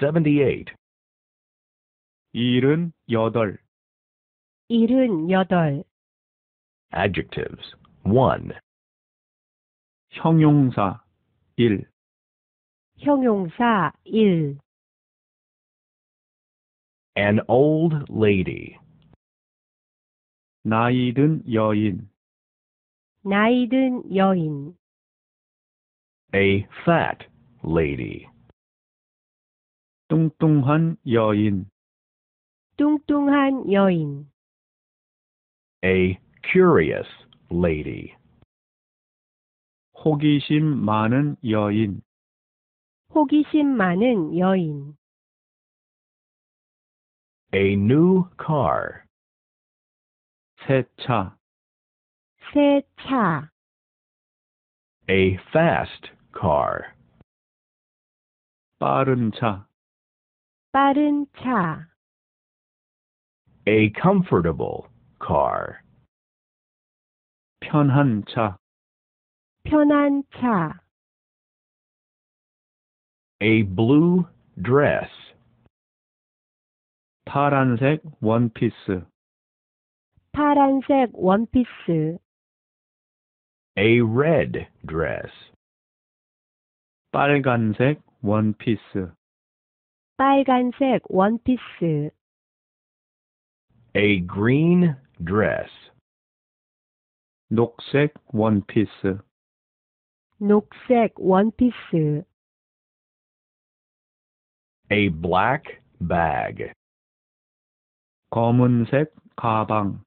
78. Seventy-eight. 여덟. Adjectives. 1. 형용사 1. 형용사 1. An old lady. 나이 든 여인. 나이 든 여인. A fat lady. 뚱뚱한 여인 뚱뚱한 여인 A curious lady 호기심 많은 여인 호기심 많은 여인 A new car 새차 새차 A fast car 빠른 차 빠른 차. A comfortable car. 편한 차. 편한 차. A blue dress. 파란색 원피스. 파란색 원피스. A red dress. 빨간색 원피스. 빨간색 원피스 A green dress 녹색 원피스 녹색 원피스 A black bag 검은색 가방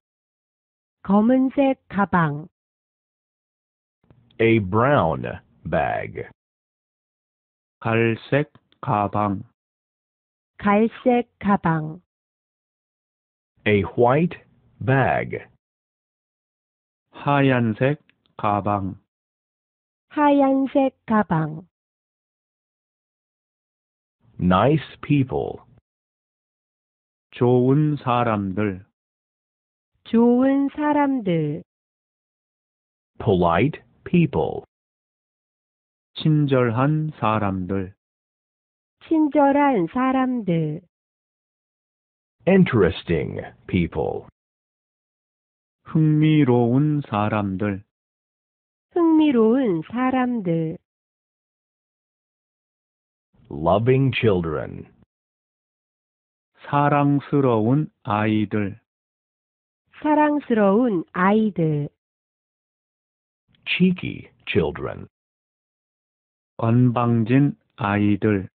검은색 가방 A brown bag 갈색 가방 갈색 가방 a white bag 하얀색 가방 하얀색 가방 nice people 좋은 사람들 좋은 사람들 polite people 친절한 사람들 친절한 사람들 interesting people 흥미로운 사람들 흥미로운 사람들 loving children 사랑스러운 아이들 사랑스러운 아이들 cheeky children 언방진 아이들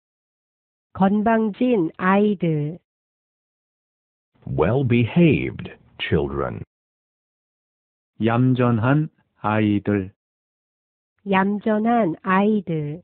건방진 아이들 well-behaved children 얌전한 아이들 얌전한 아이들